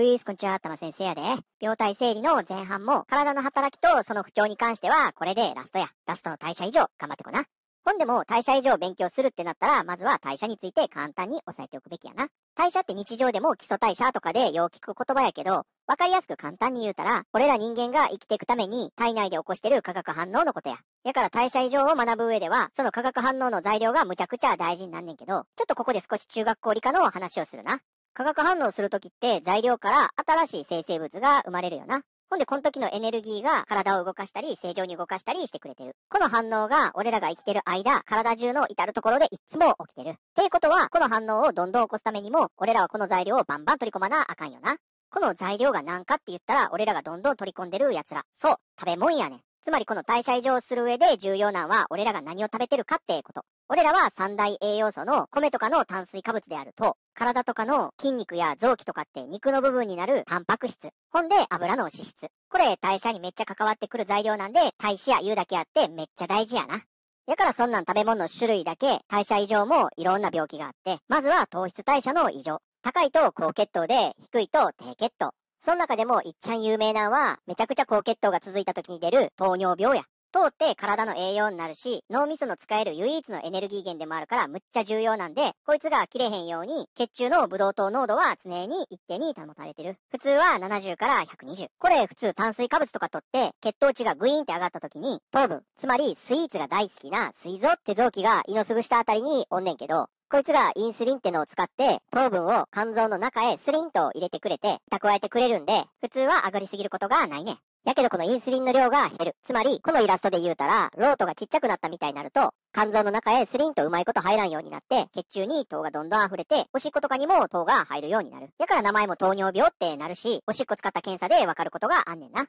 ウィースこんにちは、た先生やで。病態整理の前半も、体の働きとその不調に関しては、これでラストや。ラストの代謝異常、頑張ってこな。本でも代謝異常を勉強するってなったら、まずは代謝について簡単に押さえておくべきやな。代謝って日常でも基礎代謝とかでよう聞く言葉やけど、わかりやすく簡単に言うたら、俺ら人間が生きていくために体内で起こしてる化学反応のことや。やから代謝異常を学ぶ上では、その化学反応の材料がむちゃくちゃ大事になんねんけど、ちょっとここで少し中学校理科の話をするな。化学反応するときって材料から新しい生成物が生まれるよな。ほんで、この時のエネルギーが体を動かしたり、正常に動かしたりしてくれてる。この反応が俺らが生きてる間、体中の至るところでいつも起きてる。っていうことは、この反応をどんどん起こすためにも、俺らはこの材料をバンバン取り込まなあかんよな。この材料が何かって言ったら、俺らがどんどん取り込んでる奴ら。そう、食べ物やねん。つまりこの代謝異常する上で重要なのは、俺らが何を食べてるかってこと。俺らは三大栄養素の米とかの炭水化物であると、体とかの筋肉や臓器とかって肉の部分になるタンパク質。ほんで油の脂質。これ代謝にめっちゃ関わってくる材料なんで、代謝や言うだけあってめっちゃ大事やな。だからそんなん食べ物の種類だけ、代謝異常もいろんな病気があって、まずは糖質代謝の異常。高いと高血糖で、低いと低血糖。その中でも、いっちゃん有名なのは、めちゃくちゃ高血糖が続いた時に出る糖尿病や、通って体の栄養になるし、脳みその使える唯一のエネルギー源でもあるからむっちゃ重要なんで、こいつが切れへんように、血中のブドウ糖濃度は常に一定に保たれてる。普通は70から120。これ普通炭水化物とか取って、血糖値がグイーンって上がった時に、糖分、つまりスイーツが大好きな水臓って臓器が胃のすぐ下あたりにおんねんけど、こいつがインスリンってのを使って、糖分を肝臓の中へスリンと入れてくれて、蓄えてくれるんで、普通は上がりすぎることがないね。やけどこのインスリンの量が減る。つまり、このイラストで言うたら、ロートがちっちゃくなったみたいになると、肝臓の中へスリンとうまいこと入らんようになって、血中に糖がどんどん溢れて、おしっことかにも糖が入るようになる。やから名前も糖尿病ってなるし、おしっこ使った検査でわかることがあんねんな。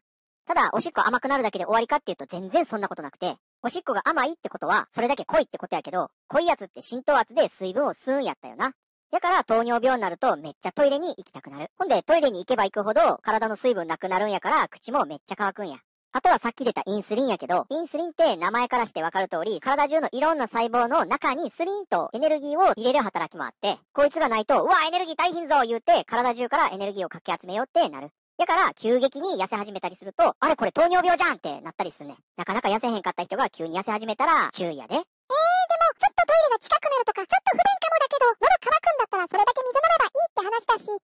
ただ、おしっこ甘くなるだけで終わりかっていうと全然そんなことなくて、おしっこが甘いってことは、それだけ濃いってことやけど、濃いやつって浸透圧で水分を吸うんやったよな。だから糖尿病になるとめっちゃトイレに行きたくなる。ほんでトイレに行けば行くほど体の水分なくなるんやから口もめっちゃ乾くんや。あとはさっき出たインスリンやけど、インスリンって名前からしてわかる通り、体中のいろんな細胞の中にスリンとエネルギーを入れる働きもあって、こいつがないと、うわ、エネルギー大変ぞ言うて、体中からエネルギーをかき集めようってなる。だから、急激に痩せ始めたりすると、あれこれ糖尿病じゃんってなったりすんねなかなか痩せへんかった人が急に痩せ始めたら、注意やで。トイレが近くなるとか、ちょっと不便かもだけど、喉乾くんだったらそれだけ水飲めばいいって話だし、そんなに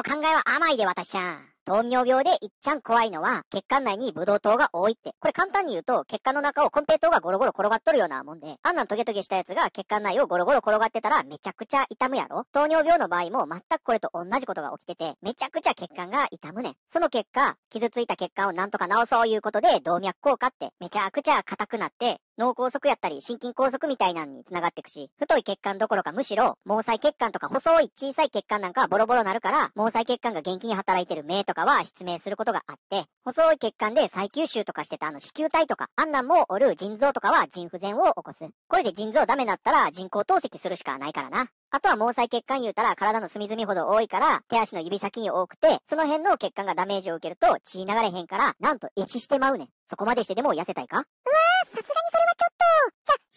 痩せるんだったら、あえて糖尿病になってもいいかもその考えは甘いで私は。糖尿病でいっちゃん怖いのは、血管内にブドウ糖が多いって。これ簡単に言うと、血管の中をコンペイ糖がゴロゴロ転がっとるようなもんで、あんなんトゲトゲしたやつが血管内をゴロゴロ転がってたらめちゃくちゃ痛むやろ糖尿病の場合も全くこれと同じことが起きてて、めちゃくちゃ血管が痛むねん。その結果、傷ついた血管をなんとか治そういうことで、動脈硬化ってめちゃくちゃ硬くなって、脳梗塞やったり、心筋梗塞みたいなんに繋がっていくし、太い血管どころかむしろ、毛細血管とか細い小さい血管なんかはボロボロなるから、毛細血管が元気に働いてる目とかは失明することがあって、細い血管で再吸収とかしてたあの子宮体とか、あんなんもおる腎臓とかは腎不全を起こす。これで腎臓ダメだったら人工透析するしかないからな。あとは毛細血管言うたら体の隅々ほど多いから、手足の指先に多くて、その辺の血管がダメージを受けると血流れへんから、なんと壊死してまうねん。そこまでしてでも痩せたいかうわー、さすがに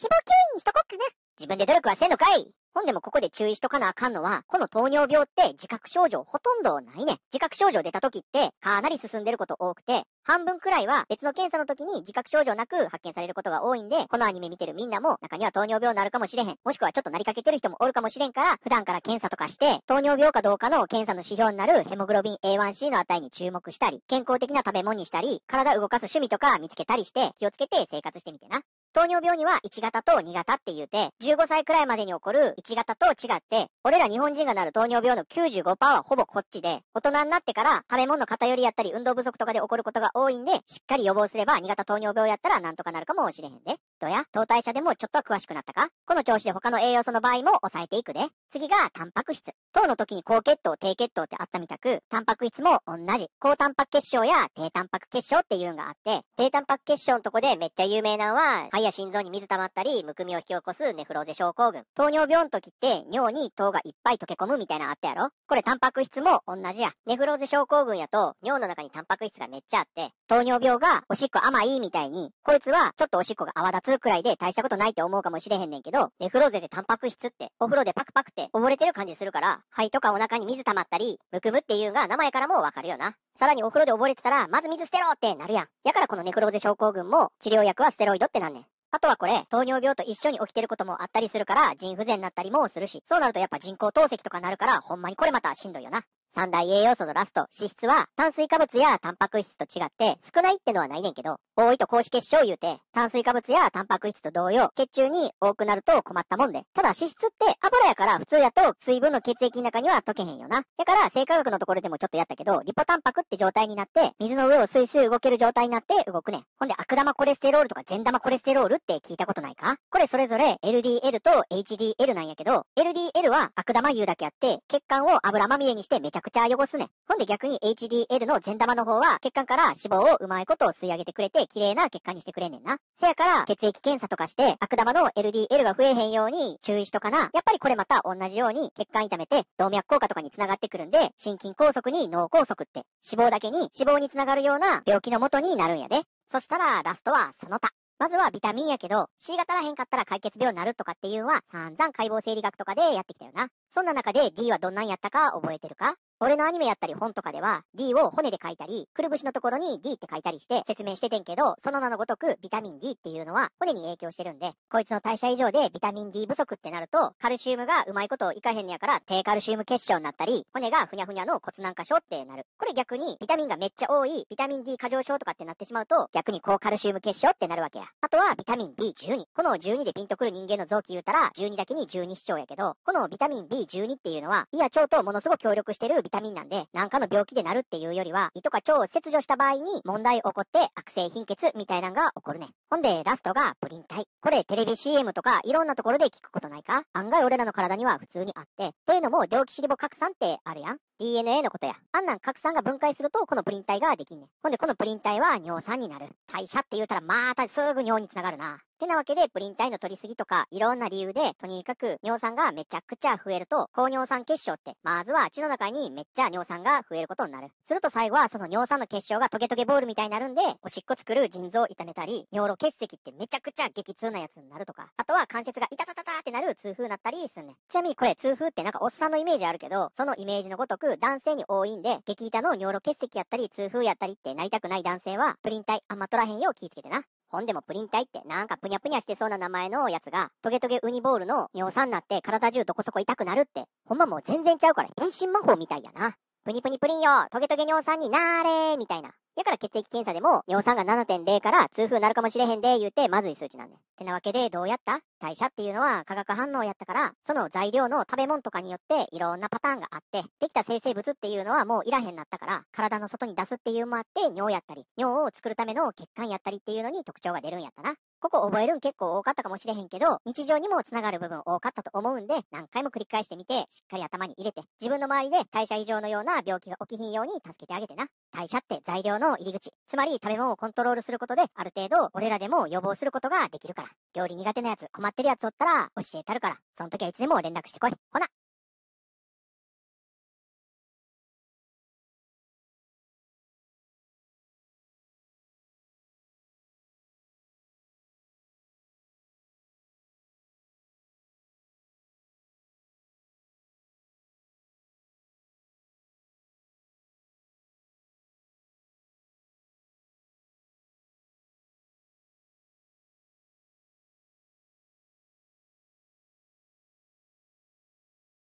死亡吸引にしとこっかな。自分で努力はせんのかいほんでもここで注意しとかなあかんのは、この糖尿病って自覚症状ほとんどないね。自覚症状出た時って、かなり進んでること多くて、半分くらいは別の検査の時に自覚症状なく発見されることが多いんで、このアニメ見てるみんなも中には糖尿病になるかもしれへん。もしくはちょっとなりかけてる人もおるかもしれんから、普段から検査とかして、糖尿病かどうかの検査の指標になるヘモグロビン A1C の値に注目したり、健康的な食べ物にしたり、体動かす趣味とか見つけたりして、気をつけて生活してみてな。糖尿病には1型と2型って言うて、15歳くらいまでに起こる1型と違って、俺ら日本人がなる糖尿病の95%はほぼこっちで、大人になってから食べ物偏りやったり運動不足とかで起こることが多いんで、しっかり予防すれば2型糖尿病やったらなんとかなるかもしれへんで。トや糖代謝でもちょっと詳しくなったかこの調子で他の栄養素の場合も抑えていくで。次がタンパク質。糖の時に高血糖、低血糖ってあったみたく、タンパク質も同じ。高タンパク結晶や低タンパク結晶っていうのがあって、低タンパク結晶のとこでめっちゃ有名なのは、肺や心臓に水溜まったり、むくみを引き起こすネフローゼ症候群。糖尿病の時って尿に糖がいっぱい溶け込むみたいなのあったやろこれタンパク質も同じや。ネフローゼ症候群やと、尿の中にタンパク質がめっちゃあって、糖尿病がおしっこ甘いみたいに、こいつはちょっとおしっこが泡立つるくらいで大したことないって思うかもしれへんねんけど、ネフローゼでタンパク質って、お風呂でパクパクって溺れてる感じするから、肺とかお腹に水溜まったり、むくむっていうが名前からもわかるよな。さらにお風呂で溺れてたら、まず水捨てろってなるやん。やからこのネフローゼ症候群も、治療薬はステロイドってなんねん。あとはこれ、糖尿病と一緒に起きてることもあったりするから、腎不全になったりもするし、そうなるとやっぱ人工透析とかなるから、ほんまにこれまたしんどいよな。三大栄養素のラスト、脂質は、炭水化物やタンパク質と違って、少ないってのはないねんけど、多いと高脂血症言うて、炭水化物やタンパク質と同様、血中に多くなると困ったもんで。ただ脂質って油やから普通やと水分の血液の中には溶けへんよな。だから、生化学のところでもちょっとやったけど、リポタンパクって状態になって、水の上をスイスイ動ける状態になって動くねん。ほんで、悪玉コレステロールとか善玉コレステロールって聞いたことないかこれそれぞれ LDL と HDL なんやけど、LDL は悪玉油だけあって、血管を油まみれにしてめちゃくちゃ汚すね。ほんで逆に HDL の善玉の方は血管から脂肪をうまいことを吸い上げてくれて綺麗な血管にしてくれんねんな。せやから血液検査とかして悪玉の LDL が増えへんように注意しとかな。やっぱりこれまた同じように血管痛めて動脈硬化とかに繋がってくるんで心筋梗塞に脳梗塞って脂肪だけに脂肪に繋がるような病気の元になるんやで。そしたらラストはその他。まずはビタミンやけど、C 型らへんかったら解決病になるとかっていうのは散々解剖生理学とかでやってきたよな。そんな中で D はどんなんやったか覚えてるか俺のアニメやったり本とかでは D を骨で書いたり、くるぶしのところに D って書いたりして説明しててんけど、その名のごとくビタミン D っていうのは骨に影響してるんで、こいつの代謝異常でビタミン D 不足ってなると、カルシウムがうまいこといかへんのやから低カルシウム結晶になったり、骨がふにゃふにゃの骨軟化症ってなる。これ逆にビタミンがめっちゃ多いビタミン D 過剰症とかってなってしまうと、逆に高カルシウム結晶ってなるわけや。あとはビタミン B12。この12でピンとくる人間の臓器言うたら、12だけに12指腸やけど、このビタミン B12 っていうのは、胃や腸とものすごく協力してるビタミンタミンなんで、なんかの病気でなるっていうよりは、胃とか腸を切除した場合に問題起こって悪性貧血みたいなんが起こるね。ほんで、ラストがプリン体。これテレビ CM とかいろんなところで聞くことないか案外俺らの体には普通にあって、っていうのも病気リボ拡散ってあるやん。DNA のことや。あんなん核酸が分解すると、このプリン体ができんねん。ほんで、このプリン体は尿酸になる。代謝って言うたら、またすぐ尿につながるな。てなわけで、プリン体の取りすぎとか、いろんな理由で、とにかく尿酸がめちゃくちゃ増えると、高尿酸結晶って、まずは血の中にめっちゃ尿酸が増えることになる。すると最後は、その尿酸の結晶がトゲトゲボールみたいになるんで、おしっこ作る腎臓を痛めたり、尿路結石ってめちゃくちゃ激痛なやつになるとか、あとは関節が痛たたたってなる痛風になったりすんねん。ちなみにこれ、痛風ってなんかおっさんのイメージあるけど、そのイメージのごとく、男性に多いんで、激痛の尿路結石やったり、痛風やったりってなりたくない男性は、プリン体あんま取らへんよう気ぃつけてな。ほんでもプリン体ってなんかぷにゃぷにゃしてそうな名前のやつが、トゲトゲウニボールの尿酸になって体中どこそこ痛くなるって、ほんまもう全然ちゃうから変身魔法みたいやな。プニプニプリンよトゲトゲ尿酸になれみたいな。やから血液検査でも尿酸が7.0から痛風になるかもしれへんで言うてまずい数値なんね。てなわけでどうやった代謝っていうのは化学反応やったからその材料の食べ物とかによっていろんなパターンがあってできた生成物っていうのはもういらへんなったから体の外に出すっていうのもあって尿やったり尿を作るための血管やったりっていうのに特徴が出るんやったな。ここ覚えるん結構多かったかもしれへんけど、日常にも繋がる部分多かったと思うんで、何回も繰り返してみて、しっかり頭に入れて、自分の周りで代謝異常のような病気が起きひんように助けてあげてな。代謝って材料の入り口。つまり食べ物をコントロールすることで、ある程度俺らでも予防することができるから。料理苦手なやつ、困ってるやつおったら、教えたるから。その時はいつでも連絡してこい。ほな